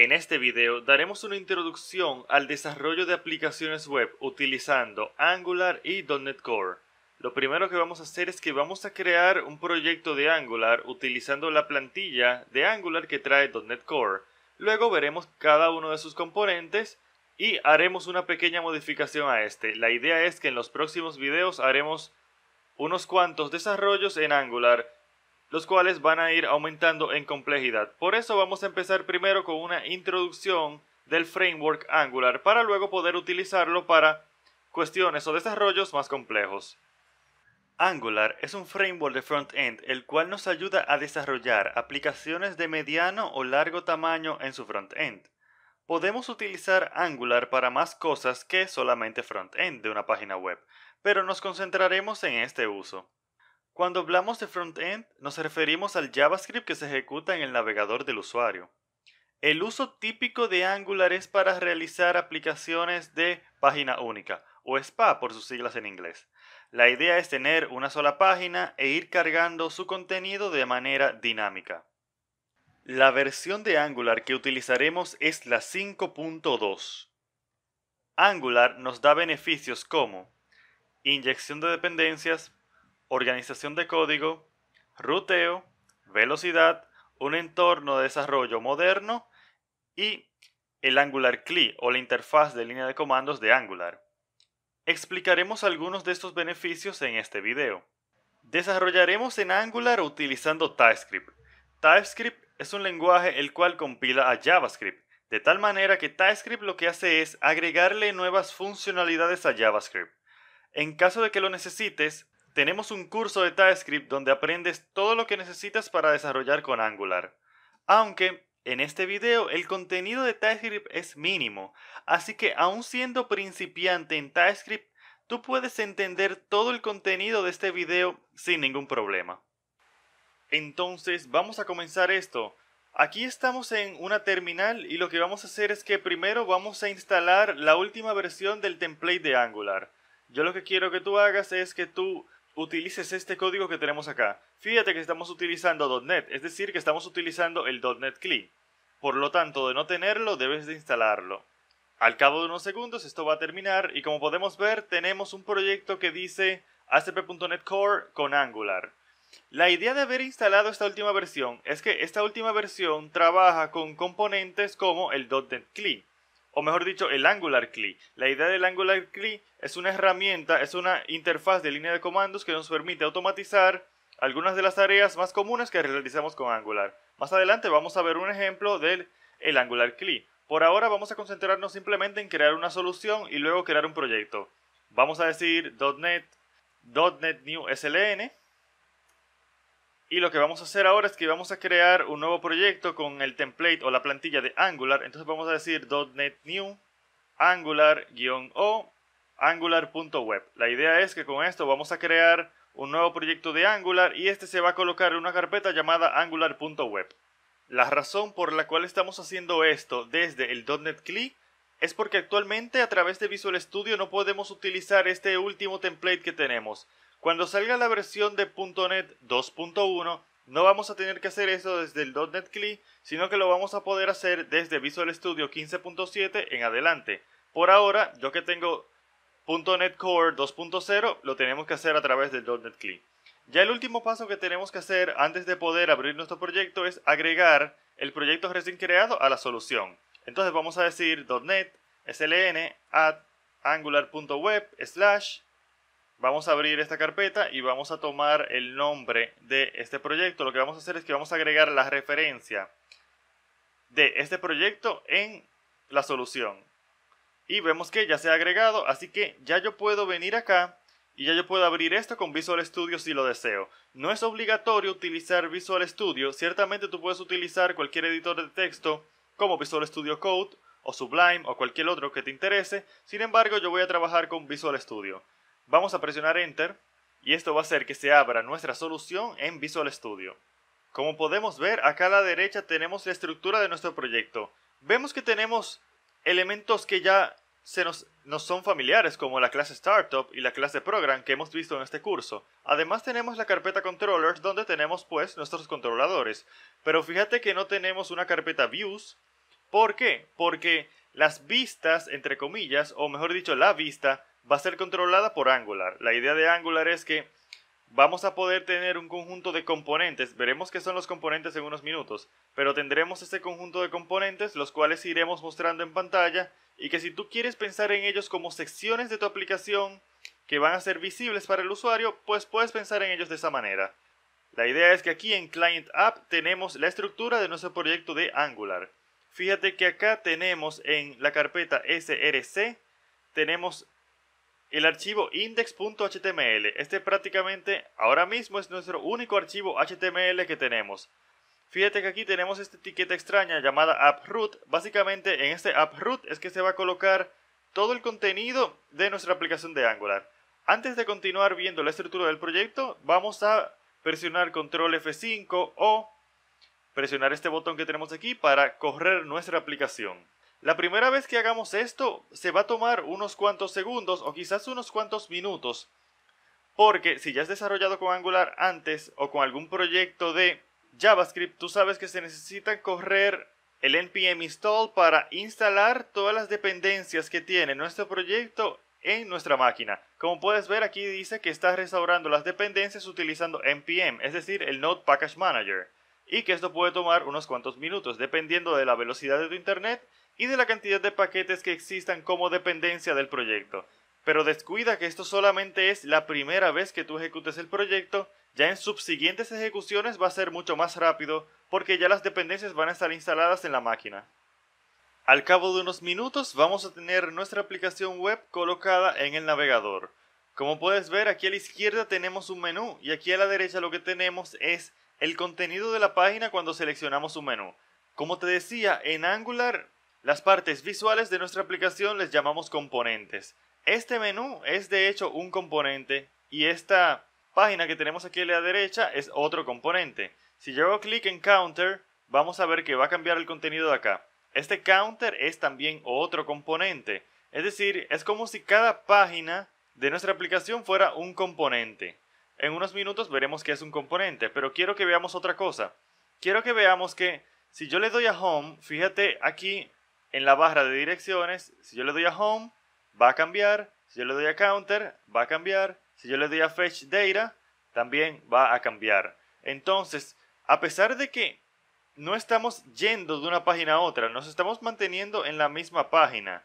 En este video daremos una introducción al desarrollo de aplicaciones web utilizando Angular y .NET Core. Lo primero que vamos a hacer es que vamos a crear un proyecto de Angular utilizando la plantilla de Angular que trae .NET Core. Luego veremos cada uno de sus componentes y haremos una pequeña modificación a este. La idea es que en los próximos videos haremos unos cuantos desarrollos en Angular los cuales van a ir aumentando en complejidad. Por eso vamos a empezar primero con una introducción del framework Angular para luego poder utilizarlo para cuestiones o desarrollos más complejos. Angular es un framework de front-end el cual nos ayuda a desarrollar aplicaciones de mediano o largo tamaño en su front-end. Podemos utilizar Angular para más cosas que solamente front-end de una página web, pero nos concentraremos en este uso. Cuando hablamos de frontend, nos referimos al JavaScript que se ejecuta en el navegador del usuario. El uso típico de Angular es para realizar aplicaciones de página única, o SPA por sus siglas en inglés. La idea es tener una sola página e ir cargando su contenido de manera dinámica. La versión de Angular que utilizaremos es la 5.2. Angular nos da beneficios como inyección de dependencias, organización de código, ruteo, velocidad, un entorno de desarrollo moderno y el Angular CLI o la interfaz de línea de comandos de Angular. Explicaremos algunos de estos beneficios en este video. Desarrollaremos en Angular utilizando TypeScript. TypeScript es un lenguaje el cual compila a JavaScript, de tal manera que TypeScript lo que hace es agregarle nuevas funcionalidades a JavaScript. En caso de que lo necesites, tenemos un curso de TypeScript donde aprendes todo lo que necesitas para desarrollar con Angular. Aunque en este video el contenido de TypeScript es mínimo, así que aún siendo principiante en TypeScript, tú puedes entender todo el contenido de este video sin ningún problema. Entonces vamos a comenzar esto. Aquí estamos en una terminal y lo que vamos a hacer es que primero vamos a instalar la última versión del template de Angular. Yo lo que quiero que tú hagas es que tú utilices este código que tenemos acá. Fíjate que estamos utilizando .NET, es decir, que estamos utilizando el .NET CLI. Por lo tanto, de no tenerlo, debes de instalarlo. Al cabo de unos segundos esto va a terminar y como podemos ver, tenemos un proyecto que dice ASP.NET Core con Angular. La idea de haber instalado esta última versión es que esta última versión trabaja con componentes como el .NET CLI o mejor dicho, el Angular CLI. La idea del Angular CLI es una herramienta, es una interfaz de línea de comandos que nos permite automatizar algunas de las tareas más comunes que realizamos con Angular. Más adelante vamos a ver un ejemplo del Angular CLI. Por ahora vamos a concentrarnos simplemente en crear una solución y luego crear un proyecto. Vamos a decir .NET, .NET New SLN y lo que vamos a hacer ahora es que vamos a crear un nuevo proyecto con el template o la plantilla de Angular. Entonces vamos a decir .NET New Angular-O Angular.web. La idea es que con esto vamos a crear un nuevo proyecto de Angular y este se va a colocar en una carpeta llamada Angular.web. La razón por la cual estamos haciendo esto desde el .NET CLI es porque actualmente a través de Visual Studio no podemos utilizar este último template que tenemos. Cuando salga la versión de .NET 2.1, no vamos a tener que hacer eso desde el .NET CLI, sino que lo vamos a poder hacer desde Visual Studio 15.7 en adelante. Por ahora, yo que tengo .NET Core 2.0, lo tenemos que hacer a través del .NET CLI. Ya el último paso que tenemos que hacer antes de poder abrir nuestro proyecto es agregar el proyecto recién creado a la solución. Entonces vamos a decir .NET sln add angular.web slash Vamos a abrir esta carpeta y vamos a tomar el nombre de este proyecto. Lo que vamos a hacer es que vamos a agregar la referencia de este proyecto en la solución. Y vemos que ya se ha agregado, así que ya yo puedo venir acá y ya yo puedo abrir esto con Visual Studio si lo deseo. No es obligatorio utilizar Visual Studio, ciertamente tú puedes utilizar cualquier editor de texto como Visual Studio Code o Sublime o cualquier otro que te interese, sin embargo yo voy a trabajar con Visual Studio. Vamos a presionar Enter y esto va a hacer que se abra nuestra solución en Visual Studio. Como podemos ver, acá a la derecha tenemos la estructura de nuestro proyecto. Vemos que tenemos elementos que ya se nos, son familiares como la clase Startup y la clase Program que hemos visto en este curso. Además tenemos la carpeta Controllers donde tenemos pues nuestros controladores. Pero fíjate que no tenemos una carpeta Views. ¿Por qué? Porque las vistas, entre comillas, o mejor dicho la vista, va a ser controlada por Angular. La idea de Angular es que vamos a poder tener un conjunto de componentes, veremos qué son los componentes en unos minutos, pero tendremos este conjunto de componentes, los cuales iremos mostrando en pantalla, y que si tú quieres pensar en ellos como secciones de tu aplicación que van a ser visibles para el usuario, pues puedes pensar en ellos de esa manera. La idea es que aquí en Client App tenemos la estructura de nuestro proyecto de Angular. Fíjate que acá tenemos en la carpeta src, tenemos el archivo index.html. Este prácticamente ahora mismo es nuestro único archivo HTML que tenemos. Fíjate que aquí tenemos esta etiqueta extraña llamada app-root. Básicamente en este app-root es que se va a colocar todo el contenido de nuestra aplicación de Angular. Antes de continuar viendo la estructura del proyecto, vamos a presionar control F5 o presionar este botón que tenemos aquí para correr nuestra aplicación. La primera vez que hagamos esto se va a tomar unos cuantos segundos o quizás unos cuantos minutos porque si ya has desarrollado con Angular antes o con algún proyecto de JavaScript, tú sabes que se necesita correr el npm install para instalar todas las dependencias que tiene nuestro proyecto en nuestra máquina. Como puedes ver aquí dice que está restaurando las dependencias utilizando npm, es decir, el Node Package Manager, y que esto puede tomar unos cuantos minutos dependiendo de la velocidad de tu internet y de la cantidad de paquetes que existan como dependencia del proyecto. Pero descuida que esto solamente es la primera vez que tú ejecutes el proyecto, ya en subsiguientes ejecuciones va a ser mucho más rápido porque ya las dependencias van a estar instaladas en la máquina. Al cabo de unos minutos vamos a tener nuestra aplicación web colocada en el navegador. Como puedes ver aquí a la izquierda tenemos un menú y aquí a la derecha lo que tenemos es el contenido de la página cuando seleccionamos un menú. Como te decía, en Angular las partes visuales de nuestra aplicación les llamamos componentes. Este menú es de hecho un componente y esta página que tenemos aquí a la derecha es otro componente. Si yo hago clic en counter, vamos a ver que va a cambiar el contenido de acá. Este counter es también otro componente. Es decir, es como si cada página de nuestra aplicación fuera un componente. En unos minutos veremos que es un componente, pero quiero que veamos otra cosa. Quiero que veamos que si yo le doy a Home, fíjate aquí en la barra de direcciones, si yo le doy a home, va a cambiar. Si yo le doy a counter, va a cambiar. Si yo le doy a fetch data, también va a cambiar. Entonces, a pesar de que no estamos yendo de una página a otra, nos estamos manteniendo en la misma página.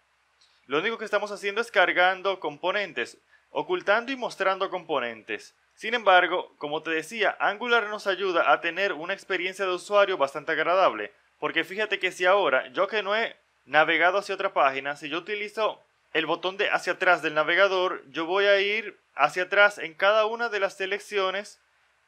Lo único que estamos haciendo es cargando componentes, ocultando y mostrando componentes. Sin embargo, como te decía, Angular nos ayuda a tener una experiencia de usuario bastante agradable, porque fíjate que si ahora yo que no he navegado hacia otra página, si yo utilizo el botón de hacia atrás del navegador, yo voy a ir hacia atrás en cada una de las selecciones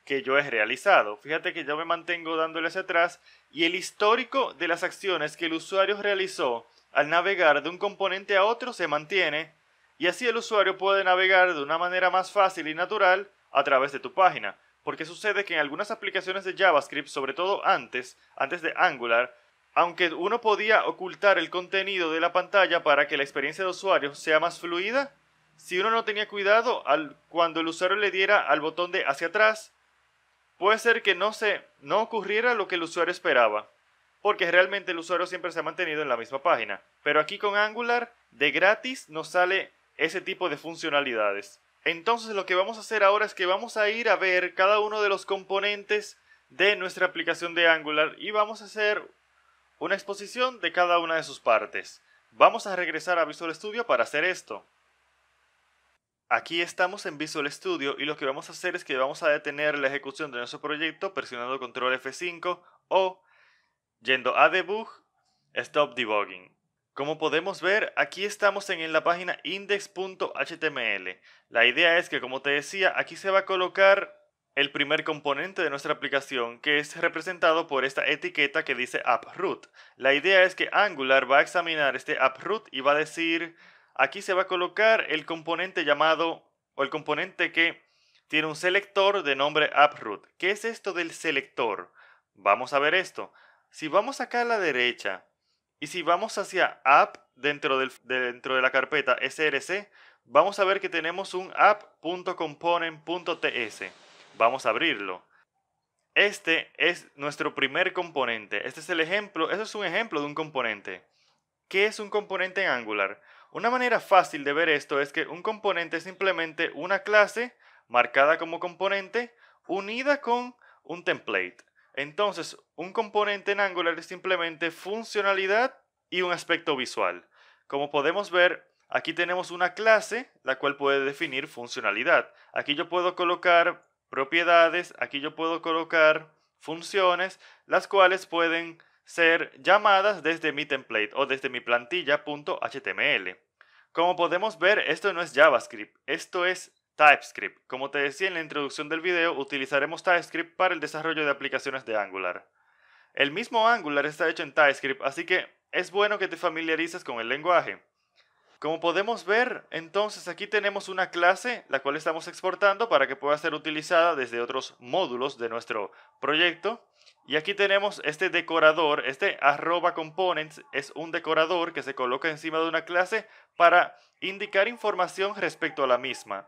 que yo he realizado. Fíjate que yo me mantengo dándole hacia atrás y el histórico de las acciones que el usuario realizó al navegar de un componente a otro se mantiene y así el usuario puede navegar de una manera más fácil y natural a través de tu página. Porque sucede que en algunas aplicaciones de JavaScript, sobre todo antes, antes de Angular, aunque uno podía ocultar el contenido de la pantalla para que la experiencia de usuario sea más fluida, si uno no tenía cuidado al, cuando el usuario le diera al botón de hacia atrás, puede ser que no, se, no ocurriera lo que el usuario esperaba, porque realmente el usuario siempre se ha mantenido en la misma página. Pero aquí con Angular, de gratis, nos sale ese tipo de funcionalidades. Entonces lo que vamos a hacer ahora es que vamos a ir a ver cada uno de los componentes de nuestra aplicación de Angular y vamos a hacer una exposición de cada una de sus partes. Vamos a regresar a Visual Studio para hacer esto. Aquí estamos en Visual Studio y lo que vamos a hacer es que vamos a detener la ejecución de nuestro proyecto presionando control F5 o yendo a debug, stop debugging. Como podemos ver, aquí estamos en la página index.html. La idea es que, como te decía, aquí se va a colocar el primer componente de nuestra aplicación que es representado por esta etiqueta que dice AppRoot. La idea es que Angular va a examinar este AppRoot y va a decir, aquí se va a colocar el componente llamado, o el componente que tiene un selector de nombre AppRoot. ¿Qué es esto del selector? Vamos a ver esto. Si vamos acá a la derecha y si vamos hacia app dentro, dentro de la carpeta src, vamos a ver que tenemos un app.component.ts. Vamos a abrirlo. Este es nuestro primer componente. Este es el ejemplo, eso es un ejemplo de un componente. ¿Qué es un componente en Angular? Una manera fácil de ver esto es que un componente es simplemente una clase marcada como componente unida con un template. Entonces, un componente en Angular es simplemente funcionalidad y un aspecto visual. Como podemos ver, aquí tenemos una clase la cual puede definir funcionalidad. Aquí yo puedo colocar propiedades, aquí yo puedo colocar funciones, las cuales pueden ser llamadas desde mi template o desde mi plantilla.html. Como podemos ver, esto no es JavaScript, esto es TypeScript. Como te decía en la introducción del video, utilizaremos TypeScript para el desarrollo de aplicaciones de Angular. El mismo Angular está hecho en TypeScript, así que es bueno que te familiarices con el lenguaje. Como podemos ver, entonces aquí tenemos una clase la cual estamos exportando para que pueda ser utilizada desde otros módulos de nuestro proyecto. Y aquí tenemos este decorador, este arroba components es un decorador que se coloca encima de una clase para indicar información respecto a la misma.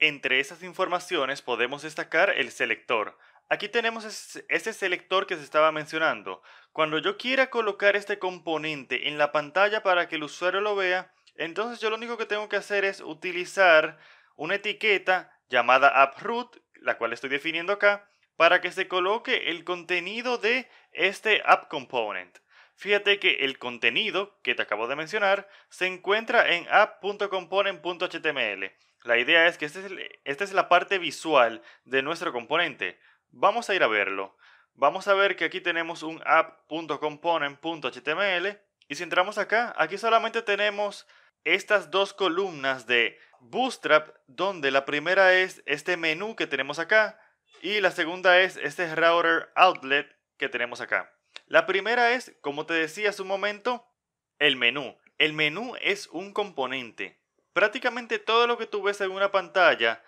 Entre esas informaciones podemos destacar el selector. Aquí tenemos ese selector que se estaba mencionando. Cuando yo quiera colocar este componente en la pantalla para que el usuario lo vea, entonces yo lo único que tengo que hacer es utilizar una etiqueta llamada app-root, la cual estoy definiendo acá, para que se coloque el contenido de este app component. Fíjate que el contenido que te acabo de mencionar se encuentra en app.component.html. La idea es que este esta es la parte visual de nuestro componente. Vamos a ir a verlo. Vamos a ver que aquí tenemos un app.component.html y si entramos acá, aquí solamente tenemos estas dos columnas de Bootstrap, donde la primera es este menú que tenemos acá y la segunda es este router outlet que tenemos acá. La primera es, como te decía hace un momento, el menú. El menú es un componente. Prácticamente todo lo que tú ves en una pantalla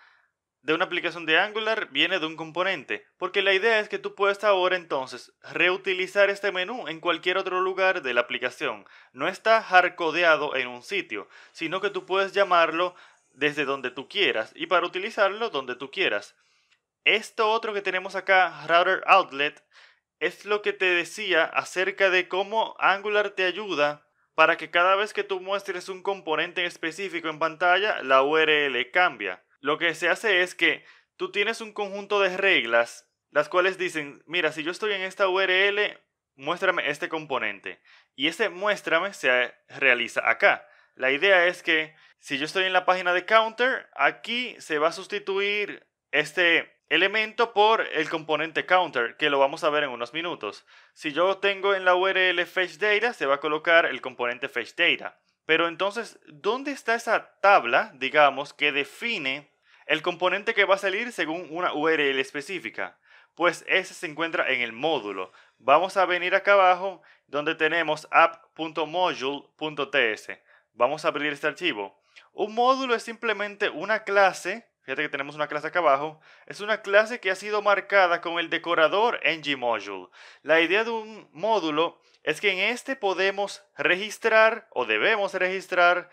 de una aplicación de Angular viene de un componente, porque la idea es que tú puedes ahora entonces reutilizar este menú en cualquier otro lugar de la aplicación. No está hardcodeado en un sitio, sino que tú puedes llamarlo desde donde tú quieras y para utilizarlo donde tú quieras. Esto otro que tenemos acá, Router Outlet, es lo que te decía acerca de cómo Angular te ayuda para que cada vez que tú muestres un componente específico en pantalla, la URL cambia. Lo que se hace es que tú tienes un conjunto de reglas, las cuales dicen, mira, si yo estoy en esta URL, muéstrame este componente. Y ese muéstrame se realiza acá. La idea es que si yo estoy en la página de counter, aquí se va a sustituir este elemento por el componente counter, que lo vamos a ver en unos minutos. Si yo tengo en la URL fetch data, se va a colocar el componente fetch data. Pero entonces, ¿dónde está esa tabla, digamos, que define el componente que va a salir según una URL específica, pues ese se encuentra en el módulo. Vamos a venir acá abajo donde tenemos app.module.ts. Vamos a abrir este archivo. Un módulo es simplemente una clase, fíjate que tenemos una clase acá abajo, es una clase que ha sido marcada con el decorador ngModule. La idea de un módulo es que en este podemos registrar o debemos registrar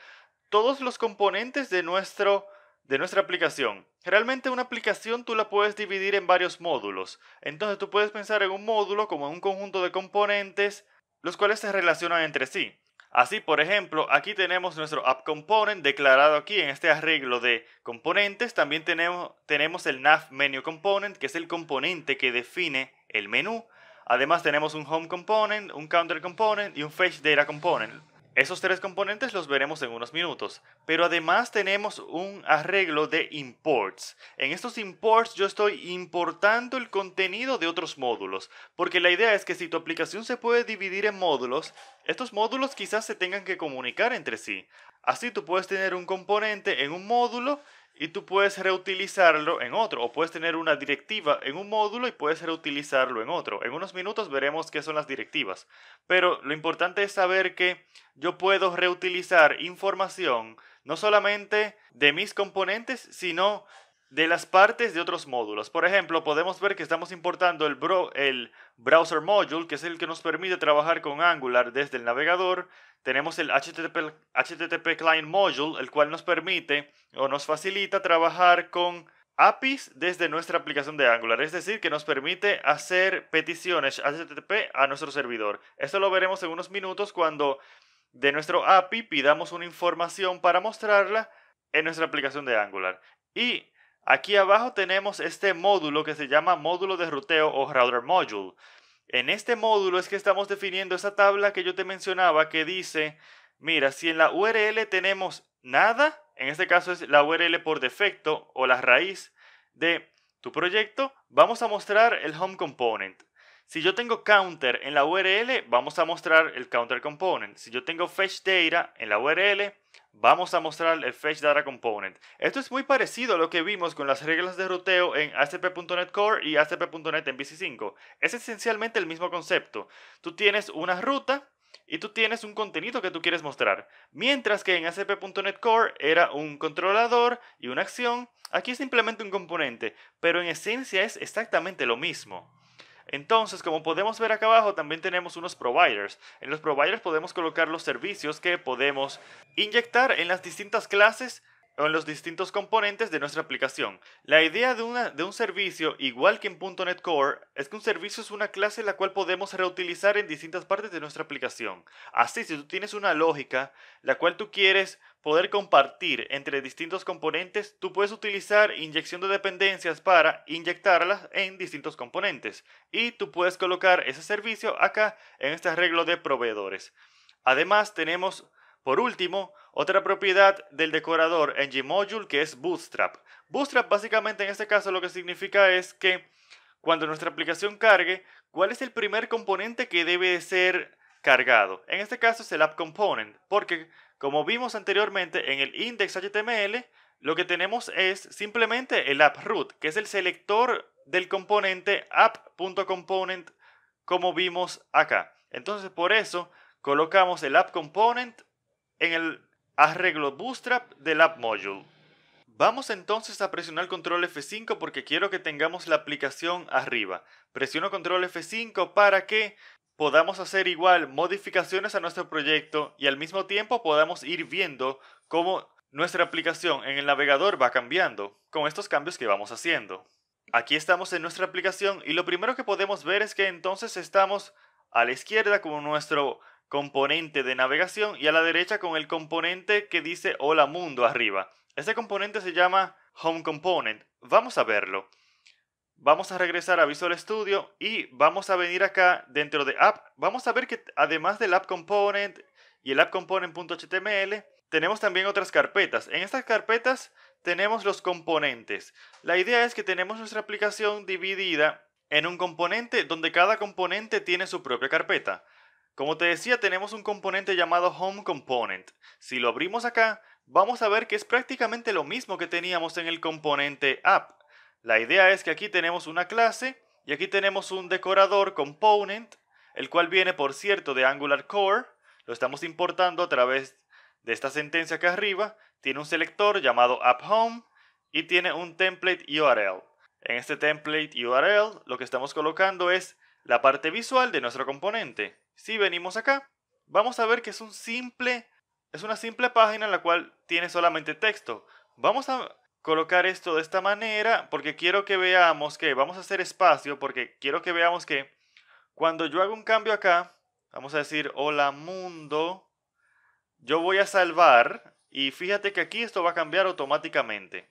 todos los componentes de nuestro de nuestra aplicación. Realmente una aplicación tú la puedes dividir en varios módulos. Entonces tú puedes pensar en un módulo como en un conjunto de componentes, los cuales se relacionan entre sí. Así, por ejemplo, aquí tenemos nuestro app component declarado aquí en este arreglo de componentes. También tenemos, tenemos el nav menu component, que es el componente que define el menú. Además tenemos un home component, un counter component y un fetch data component. Esos tres componentes los veremos en unos minutos, pero además tenemos un arreglo de imports. En estos imports yo estoy importando el contenido de otros módulos, porque la idea es que si tu aplicación se puede dividir en módulos, estos módulos quizás se tengan que comunicar entre sí. Así tú puedes tener un componente en un módulo y tú puedes reutilizarlo en otro o puedes tener una directiva en un módulo y puedes reutilizarlo en otro. En unos minutos veremos qué son las directivas, pero lo importante es saber que yo puedo reutilizar información no solamente de mis componentes, sino de las partes de otros módulos. Por ejemplo, podemos ver que estamos importando el, bro el Browser Module, que es el que nos permite trabajar con Angular desde el navegador. Tenemos el HTTP, HTTP Client Module, el cual nos permite o nos facilita trabajar con APIs desde nuestra aplicación de Angular, es decir, que nos permite hacer peticiones HTTP a nuestro servidor. Esto lo veremos en unos minutos cuando de nuestro API pidamos una información para mostrarla en nuestra aplicación de Angular. Y Aquí abajo tenemos este módulo que se llama módulo de ruteo o router module. En este módulo es que estamos definiendo esa tabla que yo te mencionaba que dice, mira, si en la URL tenemos nada, en este caso es la URL por defecto o la raíz de tu proyecto, vamos a mostrar el home component. Si yo tengo counter en la URL, vamos a mostrar el counter component. Si yo tengo fetch data en la URL, Vamos a mostrar el Fetch Data Component. Esto es muy parecido a lo que vimos con las reglas de ruteo en ASP.NET Core y ASP.NET en pc 5 Es esencialmente el mismo concepto. Tú tienes una ruta y tú tienes un contenido que tú quieres mostrar. Mientras que en ASP.NET Core era un controlador y una acción, aquí es simplemente un componente, pero en esencia es exactamente lo mismo. Entonces, como podemos ver acá abajo, también tenemos unos providers. En los providers podemos colocar los servicios que podemos inyectar en las distintas clases en los distintos componentes de nuestra aplicación. La idea de, una, de un servicio, igual que en .NET Core, es que un servicio es una clase la cual podemos reutilizar en distintas partes de nuestra aplicación. Así, si tú tienes una lógica, la cual tú quieres poder compartir entre distintos componentes, tú puedes utilizar inyección de dependencias para inyectarlas en distintos componentes. Y tú puedes colocar ese servicio acá en este arreglo de proveedores. Además, tenemos por último, otra propiedad del decorador en que es Bootstrap. Bootstrap básicamente en este caso lo que significa es que cuando nuestra aplicación cargue, ¿cuál es el primer componente que debe ser cargado? En este caso es el app component, porque como vimos anteriormente en el index.html, lo que tenemos es simplemente el app root, que es el selector del componente app.component como vimos acá. Entonces por eso colocamos el AppComponent, en el arreglo Bootstrap del App Module. Vamos entonces a presionar control F5 porque quiero que tengamos la aplicación arriba. Presiono control F5 para que podamos hacer igual modificaciones a nuestro proyecto y al mismo tiempo podamos ir viendo cómo nuestra aplicación en el navegador va cambiando con estos cambios que vamos haciendo. Aquí estamos en nuestra aplicación y lo primero que podemos ver es que entonces estamos a la izquierda con nuestro componente de navegación y a la derecha con el componente que dice hola mundo arriba. Ese componente se llama Home Component. Vamos a verlo. Vamos a regresar a Visual Studio y vamos a venir acá dentro de App. Vamos a ver que además del App Component y el App Component.html, tenemos también otras carpetas. En estas carpetas tenemos los componentes. La idea es que tenemos nuestra aplicación dividida en un componente donde cada componente tiene su propia carpeta. Como te decía, tenemos un componente llamado Home Component. Si lo abrimos acá, vamos a ver que es prácticamente lo mismo que teníamos en el componente App. La idea es que aquí tenemos una clase y aquí tenemos un decorador Component, el cual viene, por cierto, de Angular Core. Lo estamos importando a través de esta sentencia acá arriba. Tiene un selector llamado App Home y tiene un template URL. En este template URL lo que estamos colocando es la parte visual de nuestro componente. Si venimos acá, vamos a ver que es un simple es una simple página en la cual tiene solamente texto. Vamos a colocar esto de esta manera porque quiero que veamos que vamos a hacer espacio porque quiero que veamos que cuando yo hago un cambio acá, vamos a decir hola mundo, yo voy a salvar y fíjate que aquí esto va a cambiar automáticamente.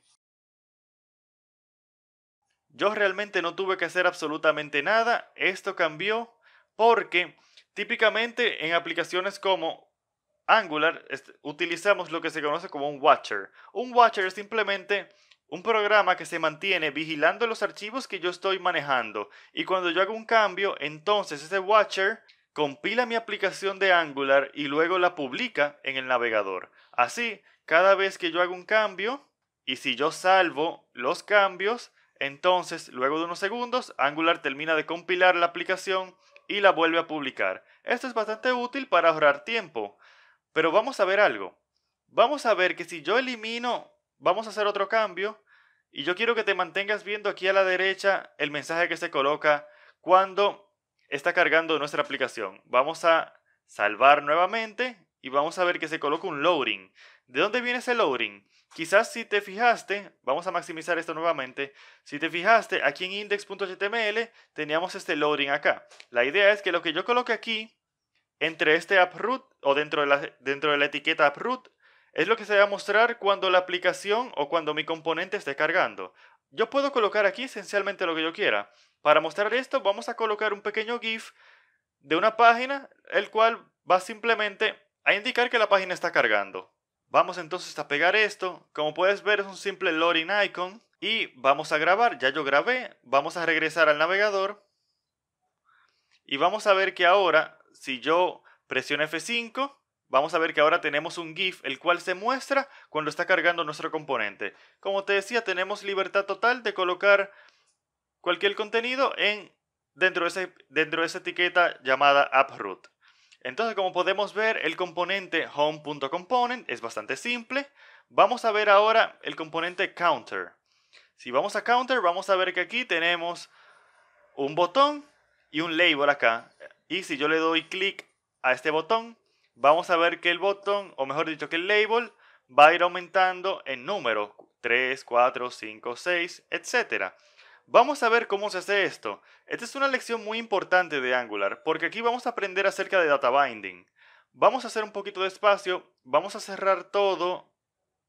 Yo realmente no tuve que hacer absolutamente nada, esto cambió porque Típicamente en aplicaciones como Angular utilizamos lo que se conoce como un watcher. Un watcher es simplemente un programa que se mantiene vigilando los archivos que yo estoy manejando y cuando yo hago un cambio, entonces ese watcher compila mi aplicación de Angular y luego la publica en el navegador. Así, cada vez que yo hago un cambio y si yo salvo los cambios, entonces luego de unos segundos Angular termina de compilar la aplicación y la vuelve a publicar. Esto es bastante útil para ahorrar tiempo. Pero vamos a ver algo. Vamos a ver que si yo elimino, vamos a hacer otro cambio. Y yo quiero que te mantengas viendo aquí a la derecha el mensaje que se coloca cuando está cargando nuestra aplicación. Vamos a salvar nuevamente y vamos a ver que se coloca un loading. ¿De dónde viene ese loading? Quizás si te fijaste, vamos a maximizar esto nuevamente, si te fijaste aquí en index.html teníamos este loading acá. La idea es que lo que yo coloque aquí, entre este root o dentro de la, dentro de la etiqueta root es lo que se va a mostrar cuando la aplicación o cuando mi componente esté cargando. Yo puedo colocar aquí esencialmente lo que yo quiera. Para mostrar esto vamos a colocar un pequeño GIF de una página, el cual va simplemente a indicar que la página está cargando. Vamos entonces a pegar esto. Como puedes ver es un simple loading icon. Y vamos a grabar. Ya yo grabé. Vamos a regresar al navegador. Y vamos a ver que ahora, si yo presiono F5, vamos a ver que ahora tenemos un GIF, el cual se muestra cuando está cargando nuestro componente. Como te decía, tenemos libertad total de colocar cualquier contenido en, dentro, de dentro de esa etiqueta llamada AppRoot. Entonces, como podemos ver, el componente home.component es bastante simple. Vamos a ver ahora el componente counter. Si vamos a counter, vamos a ver que aquí tenemos un botón y un label acá. Y si yo le doy clic a este botón, vamos a ver que el botón, o mejor dicho, que el label va a ir aumentando en número 3, 4, 5, 6, etcétera. Vamos a ver cómo se hace esto. Esta es una lección muy importante de Angular, porque aquí vamos a aprender acerca de data binding. Vamos a hacer un poquito de espacio, vamos a cerrar todo,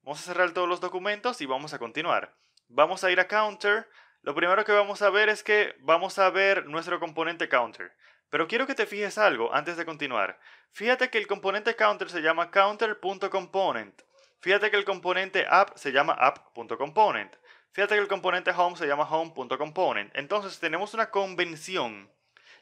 vamos a cerrar todos los documentos y vamos a continuar. Vamos a ir a counter. Lo primero que vamos a ver es que vamos a ver nuestro componente counter. Pero quiero que te fijes algo antes de continuar. Fíjate que el componente counter se llama counter.component. Fíjate que el componente app se llama app.component. Fíjate que el componente home se llama home.component. Entonces tenemos una convención,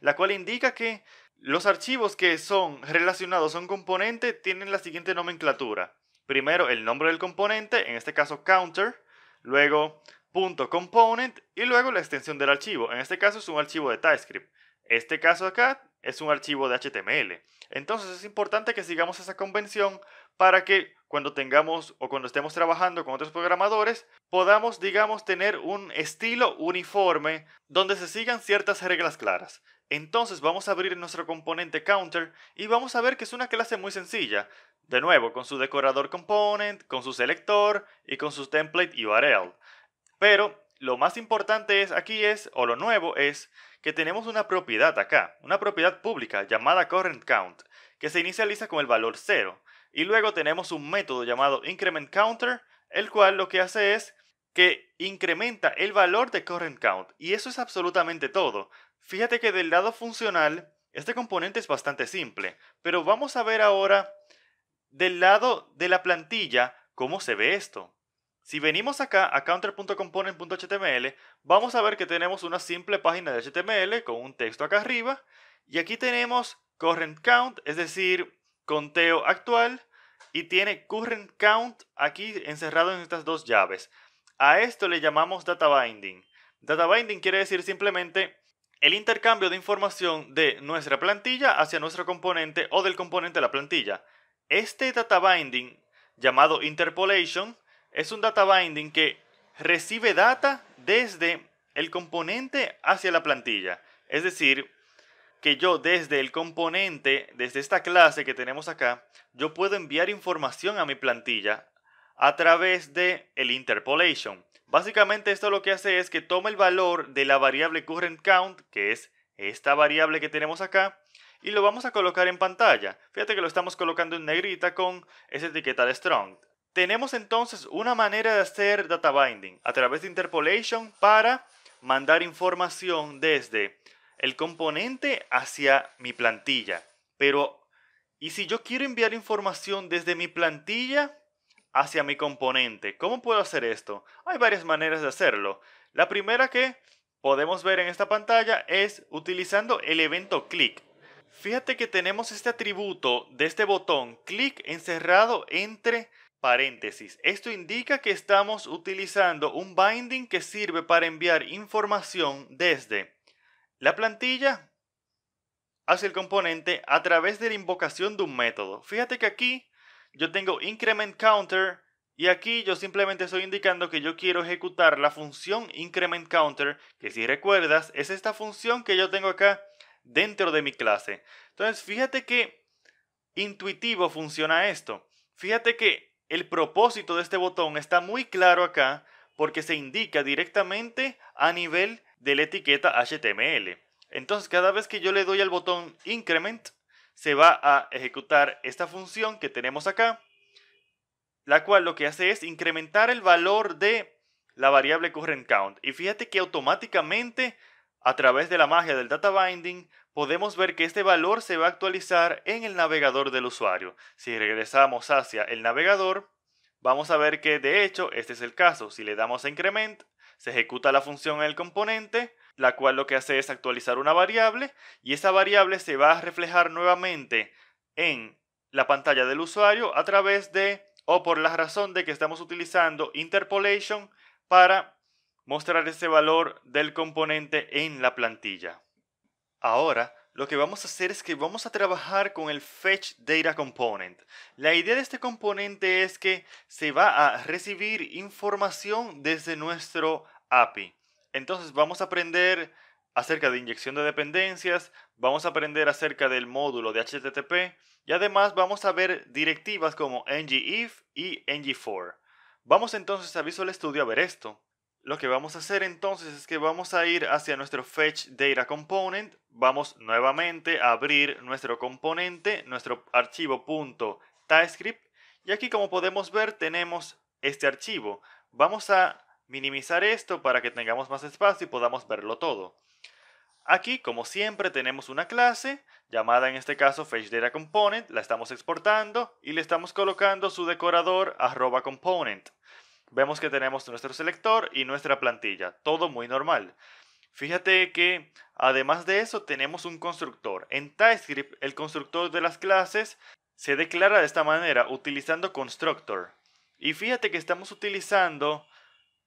la cual indica que los archivos que son relacionados a un componente tienen la siguiente nomenclatura. Primero el nombre del componente, en este caso counter, luego .component y luego la extensión del archivo. En este caso es un archivo de TypeScript. Este caso acá es un archivo de HTML. Entonces es importante que sigamos esa convención para que cuando tengamos o cuando estemos trabajando con otros programadores podamos, digamos, tener un estilo uniforme donde se sigan ciertas reglas claras. Entonces vamos a abrir nuestro componente counter y vamos a ver que es una clase muy sencilla. De nuevo, con su decorador component, con su selector y con su template URL. Pero lo más importante es aquí es, o lo nuevo es, que tenemos una propiedad acá, una propiedad pública llamada currentCount que se inicializa con el valor 0, y luego tenemos un método llamado incrementCounter el cual lo que hace es que incrementa el valor de currentCount y eso es absolutamente todo. Fíjate que del lado funcional, este componente es bastante simple, pero vamos a ver ahora del lado de la plantilla cómo se ve esto. Si venimos acá a counter.component.html, vamos a ver que tenemos una simple página de HTML con un texto acá arriba. Y aquí tenemos current count, es decir, conteo actual. Y tiene current count aquí encerrado en estas dos llaves. A esto le llamamos data binding. Data binding quiere decir simplemente el intercambio de información de nuestra plantilla hacia nuestro componente o del componente de la plantilla. Este data binding, llamado interpolation, es un data binding que recibe data desde el componente hacia la plantilla. Es decir, que yo desde el componente, desde esta clase que tenemos acá, yo puedo enviar información a mi plantilla a través de el interpolation. Básicamente esto lo que hace es que toma el valor de la variable current count, que es esta variable que tenemos acá, y lo vamos a colocar en pantalla. Fíjate que lo estamos colocando en negrita con esa etiqueta de strong. Tenemos entonces una manera de hacer data binding a través de interpolation para mandar información desde el componente hacia mi plantilla. Pero, ¿y si yo quiero enviar información desde mi plantilla hacia mi componente? ¿Cómo puedo hacer esto? Hay varias maneras de hacerlo. La primera que podemos ver en esta pantalla es utilizando el evento click. Fíjate que tenemos este atributo de este botón click encerrado entre Paréntesis. Esto indica que estamos utilizando un binding que sirve para enviar información desde la plantilla hacia el componente a través de la invocación de un método. Fíjate que aquí yo tengo increment counter y aquí yo simplemente estoy indicando que yo quiero ejecutar la función increment counter, que si recuerdas es esta función que yo tengo acá dentro de mi clase. Entonces fíjate que intuitivo funciona esto. Fíjate que el propósito de este botón está muy claro acá porque se indica directamente a nivel de la etiqueta HTML. Entonces cada vez que yo le doy al botón increment, se va a ejecutar esta función que tenemos acá, la cual lo que hace es incrementar el valor de la variable current count. Y fíjate que automáticamente a través de la magia del data binding, podemos ver que este valor se va a actualizar en el navegador del usuario. Si regresamos hacia el navegador, vamos a ver que de hecho este es el caso. Si le damos a increment, se ejecuta la función en el componente, la cual lo que hace es actualizar una variable y esa variable se va a reflejar nuevamente en la pantalla del usuario a través de o por la razón de que estamos utilizando interpolation para mostrar ese valor del componente en la plantilla. Ahora, lo que vamos a hacer es que vamos a trabajar con el Fetch Data Component. La idea de este componente es que se va a recibir información desde nuestro API. Entonces vamos a aprender acerca de inyección de dependencias, vamos a aprender acerca del módulo de HTTP y además vamos a ver directivas como ngIF y ng for Vamos entonces a Visual Studio a ver esto. Lo que vamos a hacer entonces es que vamos a ir hacia nuestro Fetch Component, vamos nuevamente a abrir nuestro componente, nuestro archivo typescript y aquí como podemos ver tenemos este archivo. Vamos a minimizar esto para que tengamos más espacio y podamos verlo todo. Aquí, como siempre, tenemos una clase llamada en este caso FetchDataComponent, la estamos exportando y le estamos colocando su decorador arroba component. Vemos que tenemos nuestro selector y nuestra plantilla, todo muy normal. Fíjate que además de eso tenemos un constructor. En TypeScript el constructor de las clases se declara de esta manera utilizando constructor. Y fíjate que estamos utilizando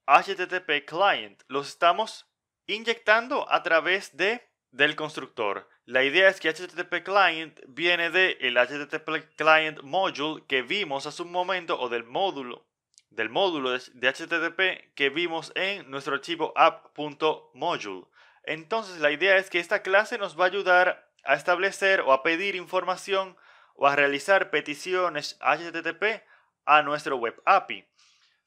HTTP client. Los estamos inyectando a través de, del constructor. La idea es que HTTP client viene del el HTTP client module que vimos hace un momento o del módulo del módulo de HTTP que vimos en nuestro archivo app.module. Entonces la idea es que esta clase nos va a ayudar a establecer o a pedir información o a realizar peticiones HTTP a nuestro web API.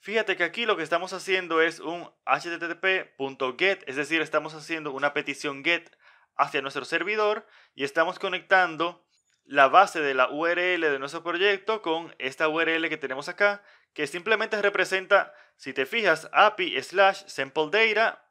Fíjate que aquí lo que estamos haciendo es un http.get, es decir, estamos haciendo una petición get hacia nuestro servidor y estamos conectando la base de la URL de nuestro proyecto con esta URL que tenemos acá, que simplemente representa, si te fijas, API slash sample data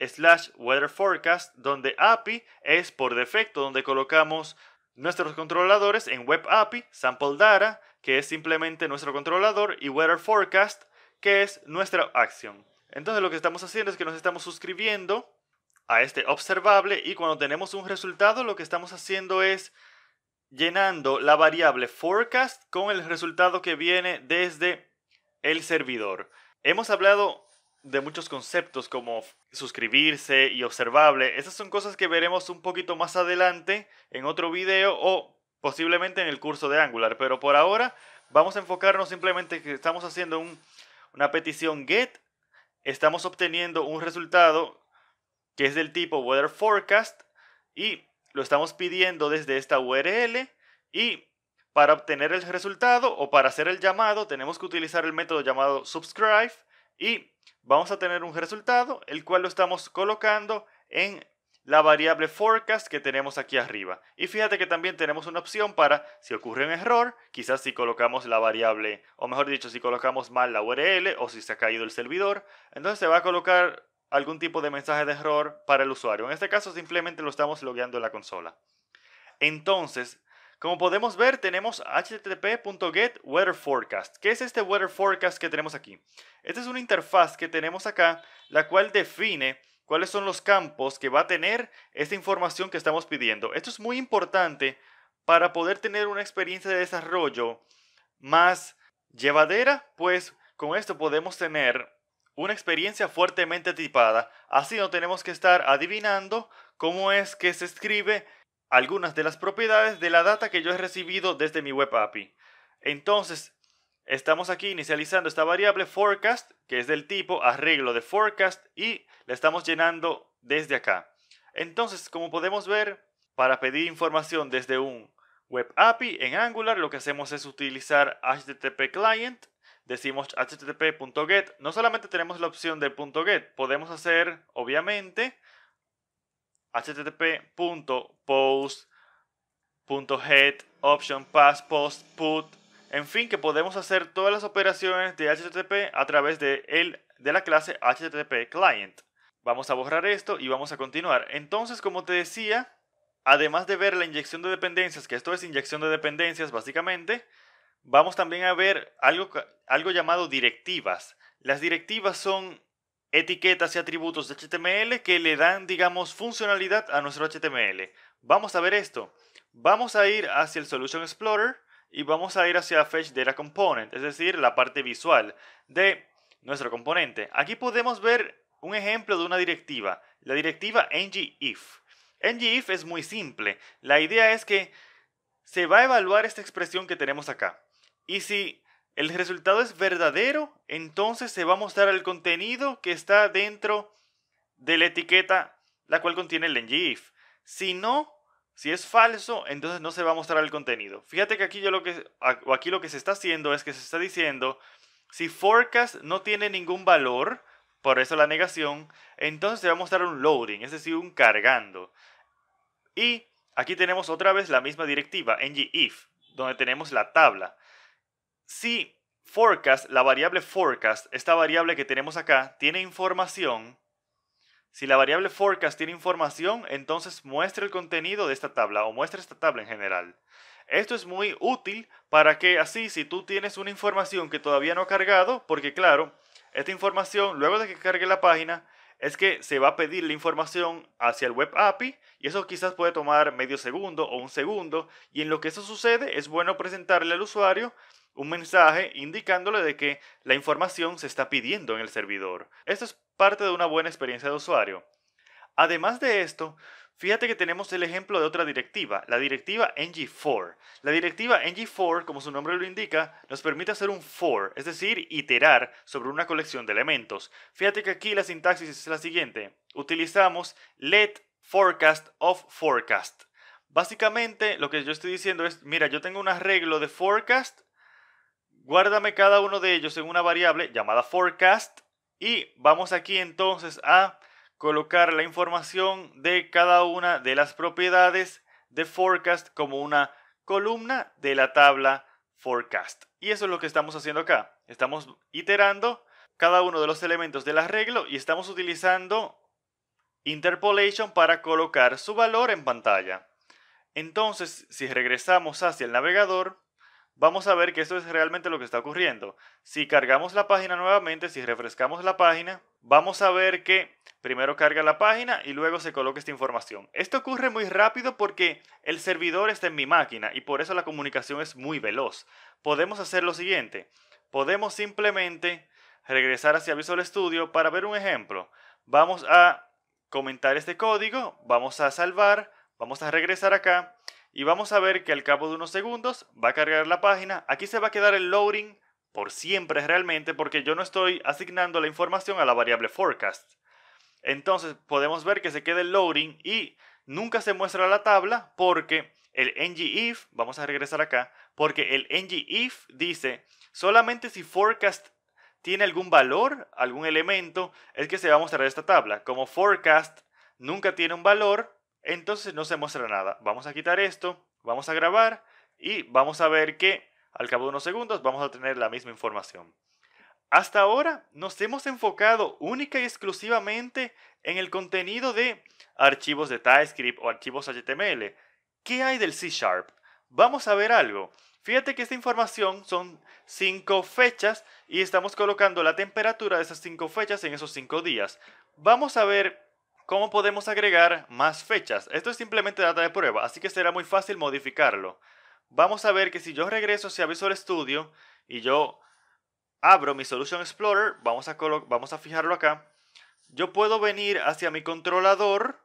slash weather forecast, donde API es por defecto, donde colocamos nuestros controladores en web API, sample data, que es simplemente nuestro controlador, y weather forecast, que es nuestra acción. Entonces lo que estamos haciendo es que nos estamos suscribiendo a este observable y cuando tenemos un resultado lo que estamos haciendo es llenando la variable forecast con el resultado que viene desde el servidor. Hemos hablado de muchos conceptos como suscribirse y observable. Esas son cosas que veremos un poquito más adelante en otro video o posiblemente en el curso de Angular. Pero por ahora vamos a enfocarnos simplemente que estamos haciendo una petición get. Estamos obteniendo un resultado que es del tipo weather forecast y lo estamos pidiendo desde esta URL y para obtener el resultado o para hacer el llamado tenemos que utilizar el método llamado subscribe y vamos a tener un resultado el cual lo estamos colocando en la variable forecast que tenemos aquí arriba. Y fíjate que también tenemos una opción para si ocurre un error, quizás si colocamos la variable, o mejor dicho, si colocamos mal la URL o si se ha caído el servidor, entonces se va a colocar algún tipo de mensaje de error para el usuario. En este caso simplemente lo estamos logueando en la consola. Entonces, como podemos ver, tenemos http.getWeatherForecast, ¿Qué es este weather forecast que tenemos aquí? Esta es una interfaz que tenemos acá, la cual define cuáles son los campos que va a tener esta información que estamos pidiendo. Esto es muy importante para poder tener una experiencia de desarrollo más llevadera, pues con esto podemos tener una experiencia fuertemente tipada. Así no tenemos que estar adivinando cómo es que se escribe algunas de las propiedades de la data que yo he recibido desde mi web API. Entonces, estamos aquí inicializando esta variable forecast, que es del tipo arreglo de forecast, y la estamos llenando desde acá. Entonces, como podemos ver, para pedir información desde un web API en Angular, lo que hacemos es utilizar HTTP client, decimos http.get. No solamente tenemos la opción de .get, podemos hacer, obviamente, http.post.head option pass post put en fin que podemos hacer todas las operaciones de http a través de, el, de la clase http client vamos a borrar esto y vamos a continuar entonces como te decía además de ver la inyección de dependencias que esto es inyección de dependencias básicamente vamos también a ver algo, algo llamado directivas las directivas son etiquetas y atributos de HTML que le dan, digamos, funcionalidad a nuestro HTML. Vamos a ver esto. Vamos a ir hacia el Solution Explorer y vamos a ir hacia Fetch Data Component, es decir, la parte visual de nuestro componente. Aquí podemos ver un ejemplo de una directiva, la directiva ngIf. ngIf es muy simple. La idea es que se va a evaluar esta expresión que tenemos acá. Y si el resultado es verdadero, entonces se va a mostrar el contenido que está dentro de la etiqueta la cual contiene el ngif. Si no, si es falso, entonces no se va a mostrar el contenido. Fíjate que aquí yo lo que aquí lo que se está haciendo es que se está diciendo si forecast no tiene ningún valor, por eso la negación, entonces se va a mostrar un loading, es decir, un cargando. Y aquí tenemos otra vez la misma directiva, ngif, donde tenemos la tabla. Si forecast, la variable forecast, esta variable que tenemos acá, tiene información, si la variable forecast tiene información, entonces muestra el contenido de esta tabla o muestra esta tabla en general. Esto es muy útil para que así, si tú tienes una información que todavía no ha cargado, porque claro, esta información, luego de que cargue la página, es que se va a pedir la información hacia el web API y eso quizás puede tomar medio segundo o un segundo y en lo que eso sucede es bueno presentarle al usuario un mensaje indicándole de que la información se está pidiendo en el servidor. Esto es parte de una buena experiencia de usuario. Además de esto, fíjate que tenemos el ejemplo de otra directiva, la directiva ng4. La directiva ng4, como su nombre lo indica, nos permite hacer un for, es decir, iterar sobre una colección de elementos. Fíjate que aquí la sintaxis es la siguiente. Utilizamos let forecast of forecast. Básicamente lo que yo estoy diciendo es, mira, yo tengo un arreglo de forecast Guárdame cada uno de ellos en una variable llamada forecast y vamos aquí entonces a colocar la información de cada una de las propiedades de forecast como una columna de la tabla forecast. Y eso es lo que estamos haciendo acá. Estamos iterando cada uno de los elementos del arreglo y estamos utilizando interpolation para colocar su valor en pantalla. Entonces, si regresamos hacia el navegador, vamos a ver que esto es realmente lo que está ocurriendo. Si cargamos la página nuevamente, si refrescamos la página, vamos a ver que primero carga la página y luego se coloca esta información. Esto ocurre muy rápido porque el servidor está en mi máquina y por eso la comunicación es muy veloz. Podemos hacer lo siguiente. Podemos simplemente regresar hacia Visual Studio para ver un ejemplo. Vamos a comentar este código, vamos a salvar, vamos a regresar acá y vamos a ver que al cabo de unos segundos va a cargar la página. Aquí se va a quedar el loading por siempre realmente porque yo no estoy asignando la información a la variable forecast. Entonces podemos ver que se queda el loading y nunca se muestra la tabla porque el if vamos a regresar acá, porque el ng if dice solamente si forecast tiene algún valor, algún elemento, es que se va a mostrar esta tabla. Como forecast nunca tiene un valor, entonces no se muestra nada. Vamos a quitar esto, vamos a grabar y vamos a ver que al cabo de unos segundos vamos a tener la misma información. Hasta ahora nos hemos enfocado única y exclusivamente en el contenido de archivos de TypeScript o archivos HTML. ¿Qué hay del C Sharp? Vamos a ver algo. Fíjate que esta información son cinco fechas y estamos colocando la temperatura de esas cinco fechas en esos cinco días. Vamos a ver ¿Cómo podemos agregar más fechas? Esto es simplemente data de prueba, así que será muy fácil modificarlo. Vamos a ver que si yo regreso hacia Visual Studio y yo abro mi Solution Explorer, vamos a, vamos a fijarlo acá, yo puedo venir hacia mi controlador,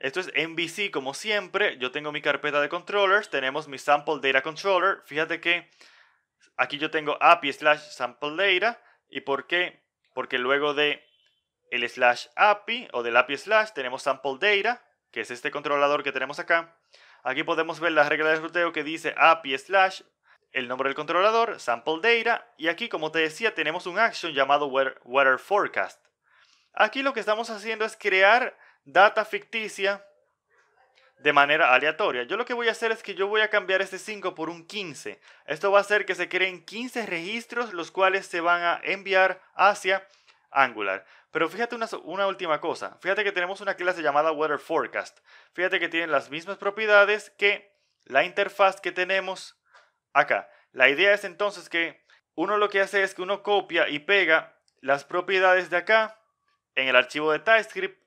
esto es MVC como siempre, yo tengo mi carpeta de controllers, tenemos mi sample data controller, fíjate que aquí yo tengo API slash sample data, ¿y por qué? Porque luego de el slash API o del API slash tenemos sample data, que es este controlador que tenemos acá. Aquí podemos ver la regla de ruteo que dice API slash, el nombre del controlador, sample data, y aquí como te decía tenemos un action llamado weather forecast. Aquí lo que estamos haciendo es crear data ficticia de manera aleatoria. Yo lo que voy a hacer es que yo voy a cambiar este 5 por un 15. Esto va a hacer que se creen 15 registros los cuales se van a enviar hacia Angular. Pero fíjate una, última cosa. Fíjate que tenemos una clase llamada Weather Forecast. Fíjate que tiene las mismas propiedades que la interfaz que tenemos acá. La idea es entonces que uno lo que hace es que uno copia y pega las propiedades de acá en el archivo de TypeScript.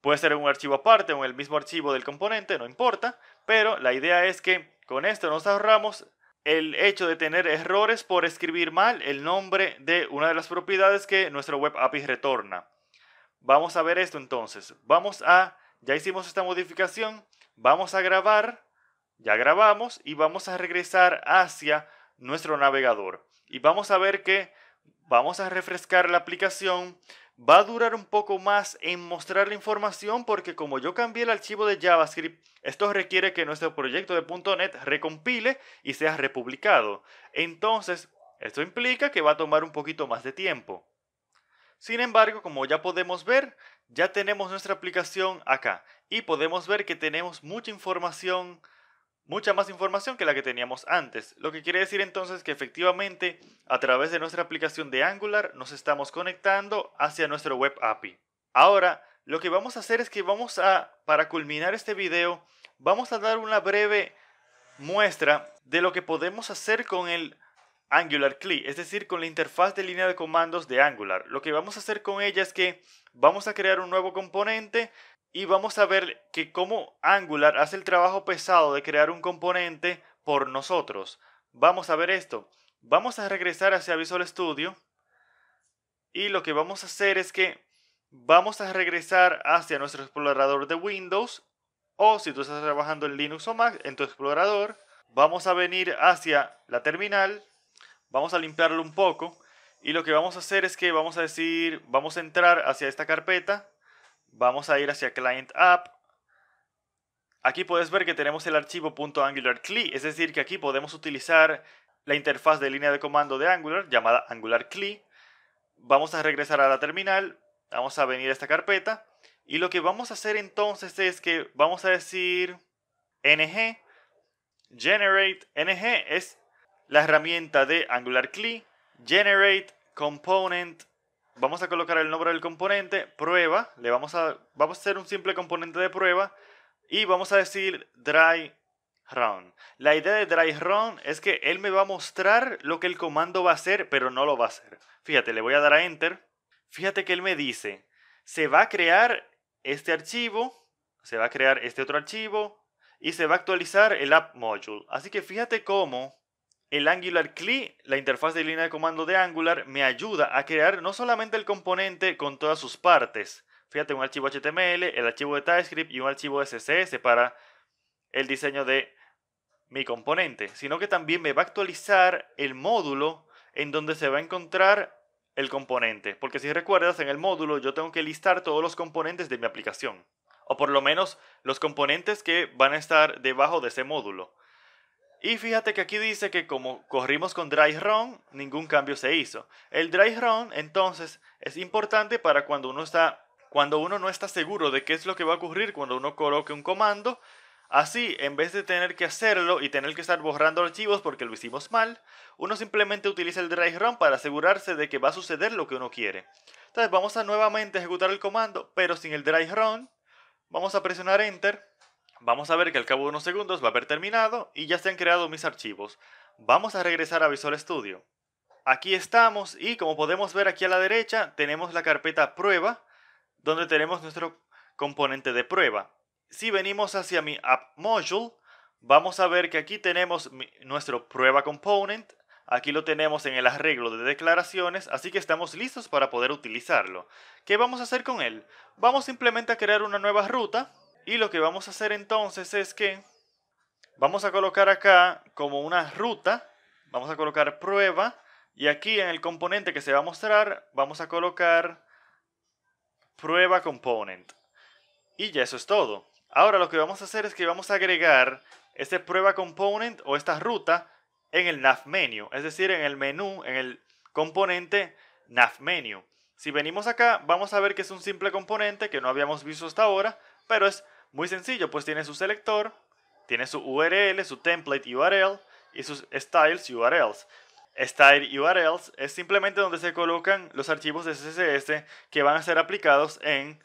Puede ser un archivo aparte o en el mismo archivo del componente, no importa. Pero la idea es que con esto nos ahorramos el hecho de tener errores por escribir mal el nombre de una de las propiedades que nuestro web API retorna. Vamos a ver esto entonces. Vamos a, ya hicimos esta modificación, vamos a grabar, ya grabamos y vamos a regresar hacia nuestro navegador. Y vamos a ver que vamos a refrescar la aplicación, Va a durar un poco más en mostrar la información porque como yo cambié el archivo de JavaScript, esto requiere que nuestro proyecto de .NET recompile y sea republicado. Entonces, esto implica que va a tomar un poquito más de tiempo. Sin embargo, como ya podemos ver, ya tenemos nuestra aplicación acá y podemos ver que tenemos mucha información mucha más información que la que teníamos antes, lo que quiere decir entonces que efectivamente a través de nuestra aplicación de Angular nos estamos conectando hacia nuestro web API. Ahora, lo que vamos a hacer es que vamos a, para culminar este video, vamos a dar una breve muestra de lo que podemos hacer con el Angular CLI, es decir, con la interfaz de línea de comandos de Angular. Lo que vamos a hacer con ella es que vamos a crear un nuevo componente y vamos a ver que cómo Angular hace el trabajo pesado de crear un componente por nosotros. Vamos a ver esto. Vamos a regresar hacia Visual Studio y lo que vamos a hacer es que vamos a regresar hacia nuestro explorador de Windows o si tú estás trabajando en Linux o Mac en tu explorador, vamos a venir hacia la terminal, vamos a limpiarlo un poco y lo que vamos a hacer es que vamos a decir, vamos a entrar hacia esta carpeta Vamos a ir hacia Client App. Aquí puedes ver que tenemos el archivo .angular-cli, es decir, que aquí podemos utilizar la interfaz de línea de comando de Angular, llamada AngularCli. Vamos a regresar a la terminal, vamos a venir a esta carpeta, y lo que vamos a hacer entonces es que vamos a decir ng generate ng es la herramienta de AngularCli generate component vamos a colocar el nombre del componente, prueba, le vamos a, vamos a hacer un simple componente de prueba y vamos a decir dry run. La idea de dry run es que él me va a mostrar lo que el comando va a hacer, pero no lo va a hacer. Fíjate, le voy a dar a enter. Fíjate que él me dice, se va a crear este archivo, se va a crear este otro archivo y se va a actualizar el app module. Así que fíjate cómo el Angular CLI, la interfaz de línea de comando de Angular, me ayuda a crear no solamente el componente con todas sus partes. Fíjate, un archivo HTML, el archivo de TypeScript y un archivo CSS para el diseño de mi componente, sino que también me va a actualizar el módulo en donde se va a encontrar el componente. Porque si recuerdas, en el módulo yo tengo que listar todos los componentes de mi aplicación. O por lo menos los componentes que van a estar debajo de ese módulo. Y fíjate que aquí dice que como corrimos con dry run, ningún cambio se hizo. El dry run entonces es importante para cuando uno está cuando uno no está seguro de qué es lo que va a ocurrir cuando uno coloque un comando. Así, en vez de tener que hacerlo y tener que estar borrando archivos porque lo hicimos mal, uno simplemente utiliza el dry run para asegurarse de que va a suceder lo que uno quiere. Entonces vamos a nuevamente ejecutar el comando, pero sin el dry run. Vamos a presionar enter Vamos a ver que al cabo de unos segundos va a haber terminado y ya se han creado mis archivos. Vamos a regresar a Visual Studio. Aquí estamos y como podemos ver aquí a la derecha tenemos la carpeta prueba donde tenemos nuestro componente de prueba. Si venimos hacia mi App Module, vamos a ver que aquí tenemos nuestro prueba component. Aquí lo tenemos en el arreglo de declaraciones, así que estamos listos para poder utilizarlo. ¿Qué vamos a hacer con él? Vamos simplemente a crear una nueva ruta y lo que vamos a hacer entonces es que vamos a colocar acá como una ruta, vamos a colocar prueba, y aquí en el componente que se va a mostrar vamos a colocar prueba component. Y ya eso es todo. Ahora lo que vamos a hacer es que vamos a agregar este prueba component o esta ruta en el nav menu, es decir, en el menú, en el componente nav menu. Si venimos acá, vamos a ver que es un simple componente que no habíamos visto hasta ahora, pero es muy sencillo, pues tiene su selector, tiene su URL, su template URL y sus styles URLs. Style URLs es simplemente donde se colocan los archivos de CSS que van a ser aplicados en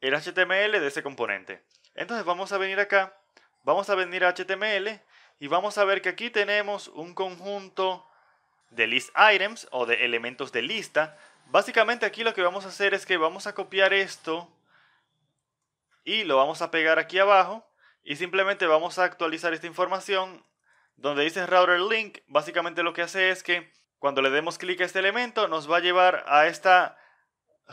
el HTML de ese componente. Entonces vamos a venir acá, vamos a venir a HTML y vamos a ver que aquí tenemos un conjunto de list items o de elementos de lista. Básicamente aquí lo que vamos a hacer es que vamos a copiar esto y lo vamos a pegar aquí abajo y simplemente vamos a actualizar esta información donde dice router link básicamente lo que hace es que cuando le demos clic a este elemento nos va a llevar a esta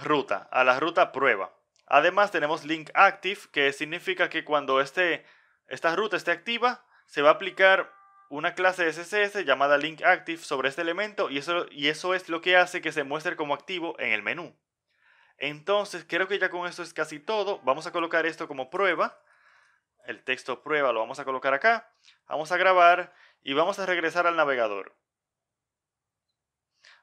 ruta a la ruta prueba además tenemos link active que significa que cuando este, esta ruta esté activa se va a aplicar una clase css llamada link active sobre este elemento y eso, y eso es lo que hace que se muestre como activo en el menú entonces, creo que ya con esto es casi todo. Vamos a colocar esto como prueba. El texto prueba lo vamos a colocar acá. Vamos a grabar y vamos a regresar al navegador.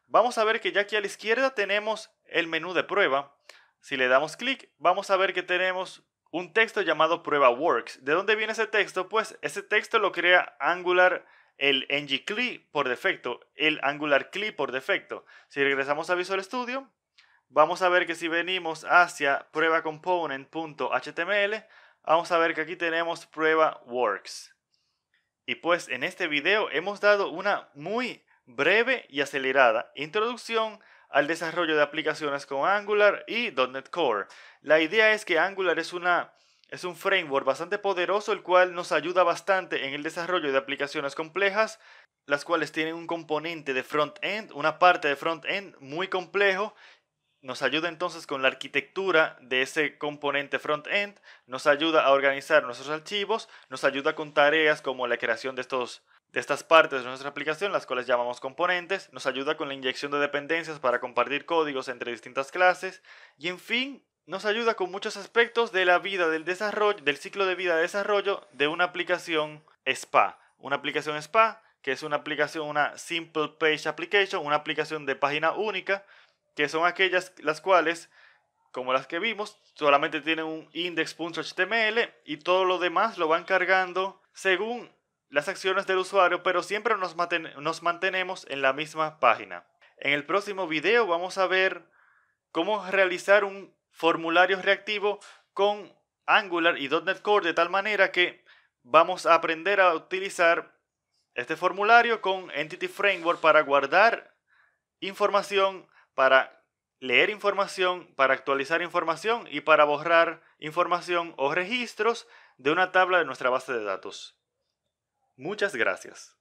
Vamos a ver que ya aquí a la izquierda tenemos el menú de prueba. Si le damos clic, vamos a ver que tenemos un texto llamado prueba works. ¿De dónde viene ese texto? Pues ese texto lo crea Angular el ng por defecto, el Angular CLI por defecto. Si regresamos a Visual Studio, vamos a ver que si venimos hacia prueba vamos a ver que aquí tenemos prueba works. Y pues en este video hemos dado una muy breve y acelerada introducción al desarrollo de aplicaciones con Angular y .NET Core. La idea es que Angular es una es un framework bastante poderoso el cual nos ayuda bastante en el desarrollo de aplicaciones complejas, las cuales tienen un componente de front-end, una parte de front-end muy complejo nos ayuda entonces con la arquitectura de ese componente front-end, nos ayuda a organizar nuestros archivos, nos ayuda con tareas como la creación de, estos, de estas partes de nuestra aplicación, las cuales llamamos componentes, nos ayuda con la inyección de dependencias para compartir códigos entre distintas clases y en fin, nos ayuda con muchos aspectos de la vida del desarrollo, del ciclo de vida de desarrollo de una aplicación SPA. Una aplicación SPA que es una aplicación, una Simple Page Application, una aplicación de página única que son aquellas las cuales, como las que vimos, solamente tienen un index.html y todo lo demás lo van cargando según las acciones del usuario, pero siempre nos, mantenemos en la misma página. En el próximo video vamos a ver cómo realizar un formulario reactivo con Angular y .NET Core de tal manera que vamos a aprender a utilizar este formulario con Entity Framework para guardar información para leer información, para actualizar información y para borrar información o registros de una tabla de nuestra base de datos. Muchas gracias.